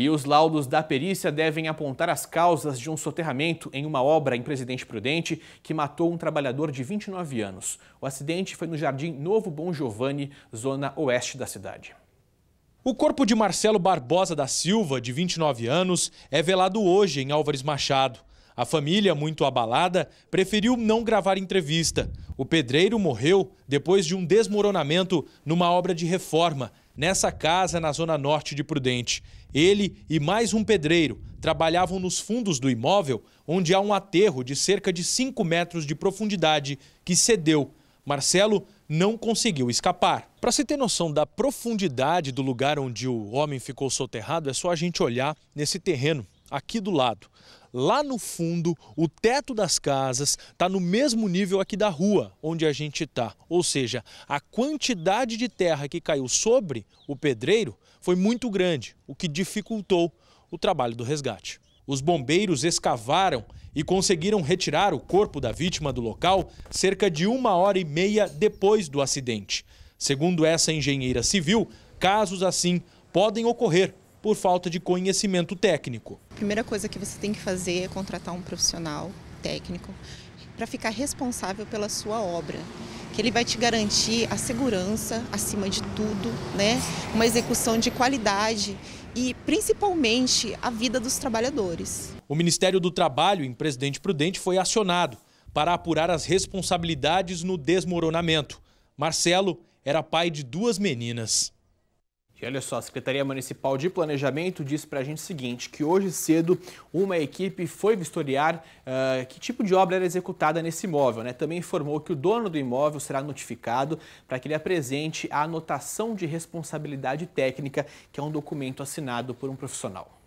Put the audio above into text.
E os laudos da perícia devem apontar as causas de um soterramento em uma obra em Presidente Prudente que matou um trabalhador de 29 anos. O acidente foi no Jardim Novo Bom Giovanni, zona oeste da cidade. O corpo de Marcelo Barbosa da Silva, de 29 anos, é velado hoje em Álvares Machado. A família, muito abalada, preferiu não gravar entrevista. O pedreiro morreu depois de um desmoronamento numa obra de reforma nessa casa na zona norte de Prudente. Ele e mais um pedreiro trabalhavam nos fundos do imóvel, onde há um aterro de cerca de 5 metros de profundidade que cedeu. Marcelo não conseguiu escapar. Para se ter noção da profundidade do lugar onde o homem ficou soterrado, é só a gente olhar nesse terreno aqui do lado lá no fundo, o teto das casas está no mesmo nível aqui da rua onde a gente está. Ou seja, a quantidade de terra que caiu sobre o pedreiro foi muito grande, o que dificultou o trabalho do resgate. Os bombeiros escavaram e conseguiram retirar o corpo da vítima do local cerca de uma hora e meia depois do acidente. Segundo essa engenheira civil, casos assim podem ocorrer por falta de conhecimento técnico. A primeira coisa que você tem que fazer é contratar um profissional técnico para ficar responsável pela sua obra que ele vai te garantir a segurança acima de tudo, né? Uma execução de qualidade e principalmente a vida dos trabalhadores. O Ministério do Trabalho em Presidente Prudente foi acionado para apurar as responsabilidades no desmoronamento. Marcelo era pai de duas meninas. E olha só, a Secretaria Municipal de Planejamento disse para a gente o seguinte, que hoje cedo uma equipe foi vistoriar uh, que tipo de obra era executada nesse imóvel. Né? Também informou que o dono do imóvel será notificado para que ele apresente a anotação de responsabilidade técnica, que é um documento assinado por um profissional.